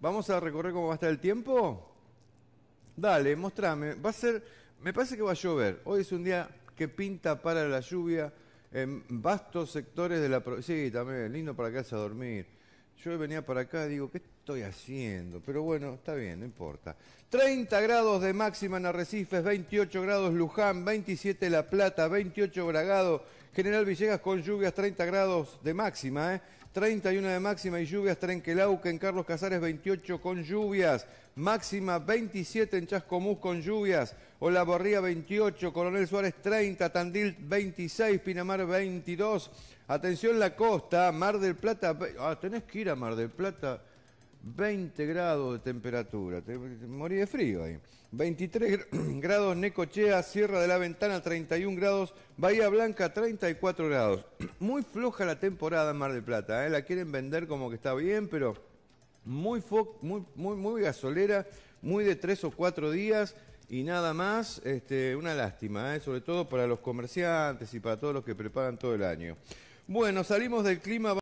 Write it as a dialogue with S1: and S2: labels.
S1: Vamos a recorrer cómo va a estar el tiempo. Dale, mostrame. Va a ser, me parece que va a llover. Hoy es un día que pinta para la lluvia en vastos sectores de la provincia. Sí, también, lindo para quedarse a dormir. Yo venía para acá y digo, ¿qué estoy haciendo? Pero bueno, está bien, no importa. 30 grados de máxima en Arrecifes, 28 grados Luján, 27 La Plata, 28 Bragado, General Villegas con lluvias, 30 grados de máxima, ¿eh? 31 de máxima y lluvias, Trenquelauca, en Carlos Casares, 28 con lluvias, máxima 27 en Chascomús con lluvias, Olavarría 28, Coronel Suárez 30, Tandil 26, Pinamar 22. Atención la costa, Mar del Plata, ah, tenés que ir a Mar del Plata, 20 grados de temperatura, te, morí de frío ahí. 23 grados Necochea, Sierra de la Ventana 31 grados, Bahía Blanca 34 grados. Muy floja la temporada en Mar del Plata, ¿eh? la quieren vender como que está bien, pero muy, muy, muy, gasolera, muy de tres o cuatro días y nada más, este, una lástima, ¿eh? sobre todo para los comerciantes y para todos los que preparan todo el año. Bueno, salimos del clima.